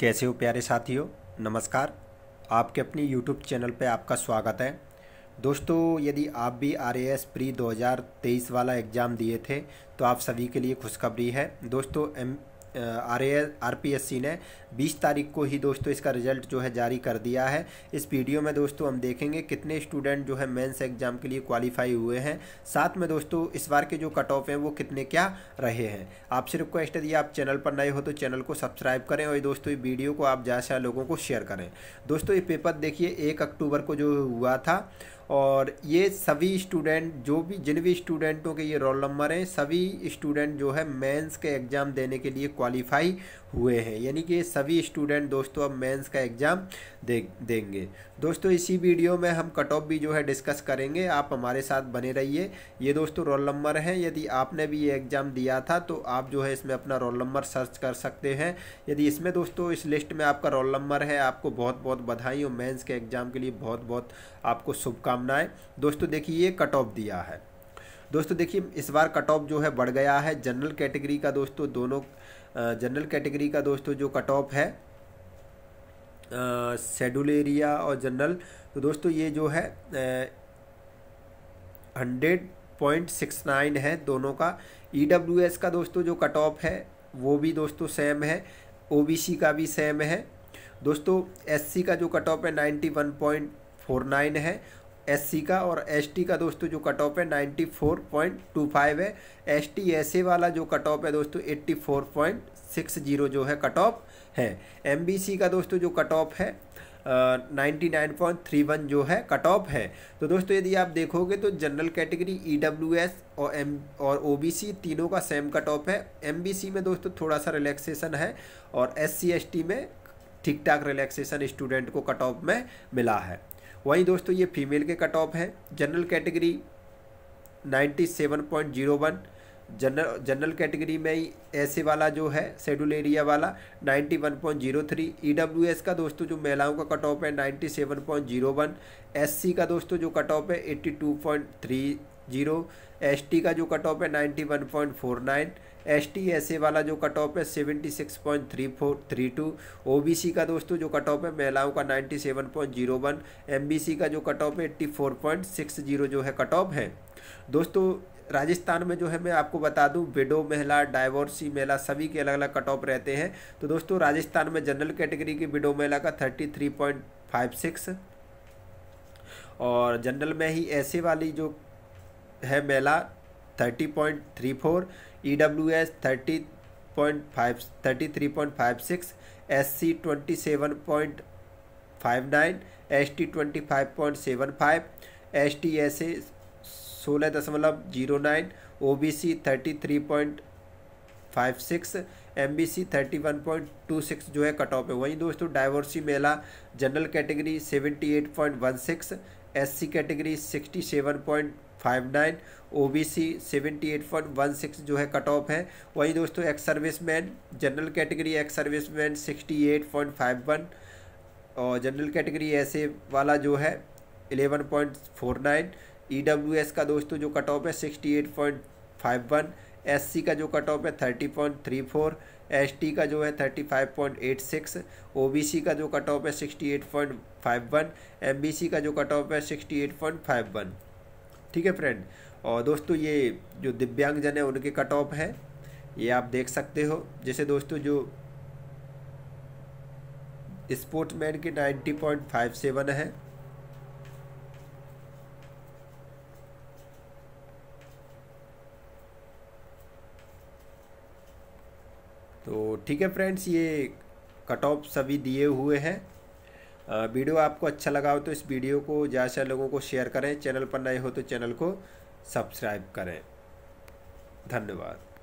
कैसे हो प्यारे साथियों नमस्कार आपके अपनी यूट्यूब चैनल पे आपका स्वागत है दोस्तों यदि आप भी आर एस प्री 2023 वाला एग्ज़ाम दिए थे तो आप सभी के लिए खुशखबरी है दोस्तों M R R P S C ने 20 तारीख को ही दोस्तों इसका रिजल्ट जो है जारी कर दिया है इस वीडियो में दोस्तों हम देखेंगे कितने स्टूडेंट जो है मेंस एग्जाम के लिए क्वालिफाई हुए हैं साथ में दोस्तों इस बार के जो कट ऑफ हैं वो कितने क्या रहे हैं आपसे रिक्वेस्ट है आप चैनल पर नए हो तो चैनल को सब्सक्राइब करें और दोस्तों ये वीडियो को आप ज़्यादा से लोगों को शेयर करें दोस्तों ये पेपर देखिए एक अक्टूबर को जो हुआ था और ये सभी स्टूडेंट जो भी जिन भी स्टूडेंटों के ये रोल नंबर हैं सभी स्टूडेंट जो है मेंस के एग्ज़ाम देने के लिए क्वालिफाई हुए हैं यानी कि सभी स्टूडेंट दोस्तों अब मेंस का एग्ज़ाम दे देंगे दोस्तों इसी वीडियो में हम कट ऑफ भी जो है डिस्कस करेंगे आप हमारे साथ बने रहिए ये दोस्तों रोल नंबर हैं यदि आपने भी ये एग्ज़ाम दिया था तो आप जो है इसमें अपना रोल नंबर सर्च कर सकते हैं यदि इसमें दोस्तों इस लिस्ट में आपका रोल नंबर है आपको बहुत बहुत बधाई और मेन्स के एग्ज़ाम के लिए बहुत बहुत आपको शुभकामना शुभकामनाएं दोस्तों देखिए ये कट ऑफ दिया है दोस्तों देखिए इस बार कट ऑफ जो है बढ़ गया है जनरल कैटेगरी का दोस्तों दोनों जनरल कैटेगरी का दोस्तों जो कट ऑफ है शेड्यूल एरिया और जनरल तो दोस्तों ये जो है हंड्रेड पॉइंट सिक्स नाइन है दोनों का ई डब्ल्यू एस का दोस्तों जो कट ऑफ है वो भी दोस्तों सेम है ओ बी सी का भी सेम है दोस्तों एस सी का जो कट ऑफ है ninety one point four nine है एससी का और एसटी का दोस्तों जो कट ऑफ है ninety four point two five है एस ए वाला जो कट ऑफ है दोस्तों eighty four point six zero जो है कट ऑफ है एमबीसी का दोस्तों जो कट ऑफ है ninety nine point three one जो है कट ऑफ है तो दोस्तों यदि आप देखोगे तो general category E W S और एम और ओ बी सी तीनों का सेम कट ऑफ है एम बी सी में दोस्तों थोड़ा सा रिलैक्सेशन है और एस सी एस टी में ठीक ठाक रिलैक्सेशन स्टूडेंट को कट ऑफ में मिला है वहीं दोस्तों ये फीमेल के कट ऑफ है general category 97.01 general general category में ही ऐसे वाला जो है शेड्यूल एरिया वाला 91.03 ईडब्ल्यूएस e का दोस्तों जो महिलाओं का कट ऑफ है 97.01 एससी का दोस्तों जो कट ऑफ है 82.3 जीरो एस का जो कट ऑफ है ninety one point four nine S T S A वाला जो कट ऑफ है seventy six point three four three two O B C का दोस्तों जो कट ऑफ है महिलाओं का ninety seven point zero one M B C का जो कट ऑफ है eighty four point six zero जो है कट ऑफ है दोस्तों राजस्थान में जो है मैं आपको बता दूं विडो महिला डाइवोर्सी महिला सभी के अलग अलग कट ऑफ रहते हैं तो दोस्तों राजस्थान में जनरल कैटेगरी की विडो महिला का thirty three point five six और जनरल में ही ऐसे वाली जो है बेला thirty point three four E W S thirty point five thirty three point five six S C twenty seven point five nine S T twenty five point seven five S T S A सोलह दशमलव zero nine O B C thirty three point five six M B C thirty one point to six जो है cut off है वहीं दोस्तों divorcee मेला general category seventy eight point one six SC category 67.59 OBC 78.16 जो है cut off है वहीं दोस्तों ex serviceman general category ex serviceman 68.51 और जनरल कैटेगरी ऐसे वाला जो है 11.49 ईडब्ल्यूएस e का दोस्तों जो कट ऑफ है 68.51 एस का जो कट ऑफ है thirty point three four S का जो है thirty five point eight six O का जो कट ऑफ है sixty eight point five one M का जो कट ऑफ है sixty eight point five one ठीक है फ्रेंड और दोस्तों ये जो दिव्यांगजन है उनके कट ऑफ है ये आप देख सकते हो जैसे दोस्तों जो स्पोर्ट्समैन के नाइन्टी पॉइंट फाइव सेवन है तो ठीक है फ्रेंड्स ये कट ऑफ सभी दिए हुए हैं वीडियो आपको अच्छा लगा हो तो इस वीडियो को ज़्यादा से लोगों को शेयर करें चैनल पर नए हो तो चैनल को सब्सक्राइब करें धन्यवाद